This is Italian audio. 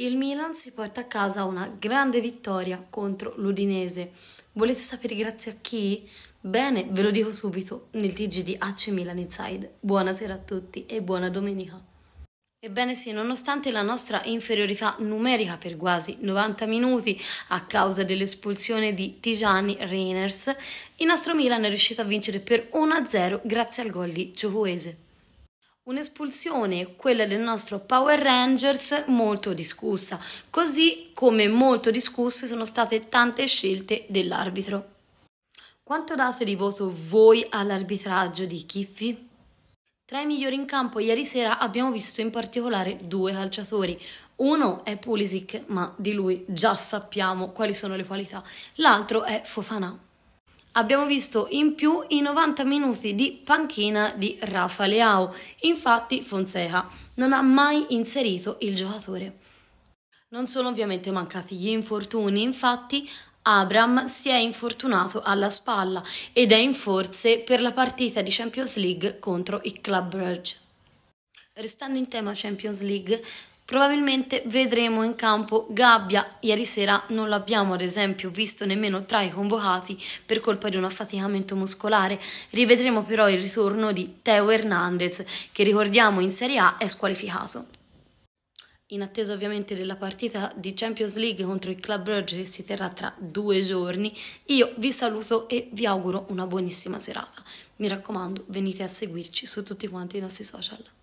Il Milan si porta a casa una grande vittoria contro l'Udinese. Volete sapere grazie a chi? Bene, ve lo dico subito nel TG di AC Milan Inside. Buonasera a tutti e buona domenica. Ebbene sì, nonostante la nostra inferiorità numerica per quasi 90 minuti a causa dell'espulsione di Tijani Reiners, il nostro Milan è riuscito a vincere per 1-0 grazie al gol di Giocuese. Un'espulsione, quella del nostro Power Rangers, molto discussa, così come molto discusse sono state tante scelte dell'arbitro. Quanto date di voto voi all'arbitraggio di Kiffi? Tra i migliori in campo ieri sera abbiamo visto in particolare due calciatori. Uno è Pulisic, ma di lui già sappiamo quali sono le qualità. L'altro è Fofanà abbiamo visto in più i 90 minuti di panchina di Rafa Leao. Infatti Fonseca non ha mai inserito il giocatore. Non sono ovviamente mancati gli infortuni, infatti Abram si è infortunato alla spalla ed è in forze per la partita di Champions League contro i Club Brugge. Restando in tema Champions League, probabilmente vedremo in campo Gabbia. Ieri sera non l'abbiamo ad esempio visto nemmeno tra i convocati per colpa di un affaticamento muscolare. Rivedremo però il ritorno di Teo Hernandez che ricordiamo in Serie A è squalificato. In attesa ovviamente della partita di Champions League contro il Club Brugge che si terrà tra due giorni, io vi saluto e vi auguro una buonissima serata. Mi raccomando, venite a seguirci su tutti quanti i nostri social.